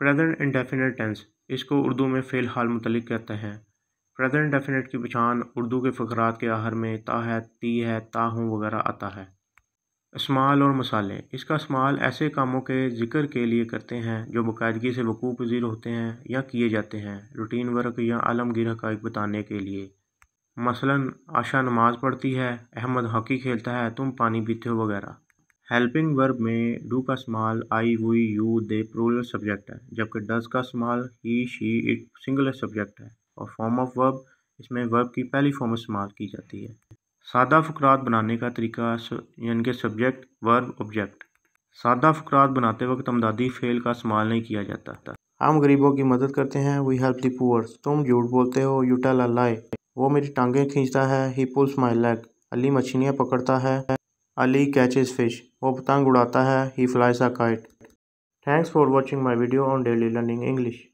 present indefinite tense इसको उर्दू में fail हाल मुतलिक कहते हैं प्रेजेंट डेफिनेट की पहचान उर्दू के फ़करात के आहर में ता है ती है ता हूँ वगैरह आता है इसमाल और मसाले इसका इस्तेमाल ऐसे कामों के जिक्र के लिए करते हैं जो बाकायदगी से वकूँ पजीर होते हैं या किए जाते हैं रूटीन वर्क या आलमगीर हक़ बताने के लिए मसलन आशा नमाज़ पढ़ती है अहमद हॉकी खेलता है तुम पानी पीते हो वगैरह हेल्पिंग वर्ब में डू का स्माल आई हुई यू दे प्लूरल सब्जेक्ट है जबकि डज का small he she it singular subject है और फॉर्म ऑफ वर्ब इसमें वर्ब की पहली फॉर्म इस्तेमाल की जाती है सादा फकरात बनाने का तरीका यानी कि सब्जेक्ट वर्ब ऑब्जेक्ट सादा फकरात बनाते वक्त अमदादी फेल का इस्तेमाल नहीं किया जाता था हम गरीबों की मदद करते हैं वी हेल्प दी पुअर्स तुम झूठ बोलते हो यू टेल अ लाई वो मेरी टांगें खींचता है he pulls my leg Ali मछलियाँ पकड़ता है अली कैच फिश वो पतंग उड़ाता है he flies a kite thanks for watching my video on daily learning English